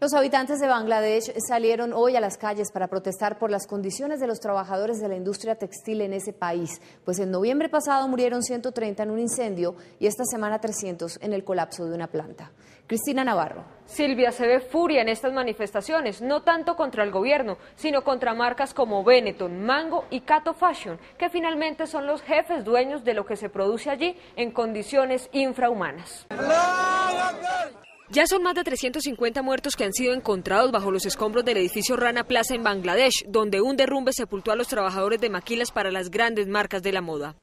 Los habitantes de Bangladesh salieron hoy a las calles para protestar por las condiciones de los trabajadores de la industria textil en ese país, pues en noviembre pasado murieron 130 en un incendio y esta semana 300 en el colapso de una planta. Cristina Navarro. Silvia, se ve furia en estas manifestaciones, no tanto contra el gobierno, sino contra marcas como Benetton, Mango y Cato Fashion, que finalmente son los jefes dueños de lo que se produce allí en condiciones infrahumanas. Ya son más de 350 muertos que han sido encontrados bajo los escombros del edificio Rana Plaza en Bangladesh, donde un derrumbe sepultó a los trabajadores de maquilas para las grandes marcas de la moda.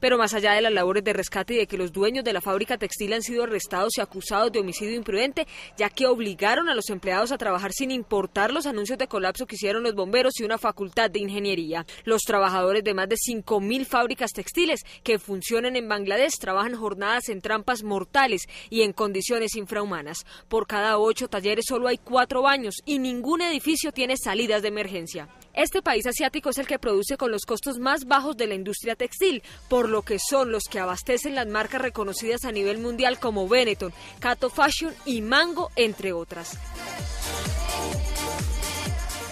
Pero más allá de las labores de rescate y de que los dueños de la fábrica textil han sido arrestados y acusados de homicidio imprudente, ya que obligaron a los empleados a trabajar sin importar los anuncios de colapso que hicieron los bomberos y una facultad de ingeniería. Los trabajadores de más de 5.000 fábricas textiles que funcionan en Bangladesh trabajan jornadas en trampas mortales y en condiciones infrahumanas. Por cada ocho talleres solo hay cuatro baños y ningún edificio tiene salidas de emergencia. Este país asiático es el que produce con los costos más bajos de la industria textil, por lo que son los que abastecen las marcas reconocidas a nivel mundial como Benetton, Cato Fashion y Mango, entre otras.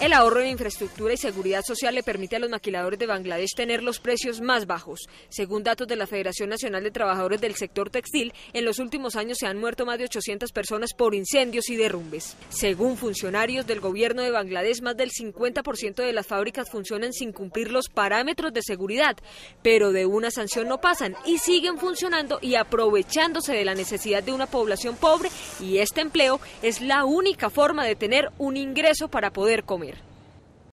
El ahorro en infraestructura y seguridad social le permite a los maquiladores de Bangladesh tener los precios más bajos. Según datos de la Federación Nacional de Trabajadores del Sector Textil, en los últimos años se han muerto más de 800 personas por incendios y derrumbes. Según funcionarios del gobierno de Bangladesh, más del 50% de las fábricas funcionan sin cumplir los parámetros de seguridad, pero de una sanción no pasan y siguen funcionando y aprovechándose de la necesidad de una población pobre y este empleo es la única forma de tener un ingreso para poder comer.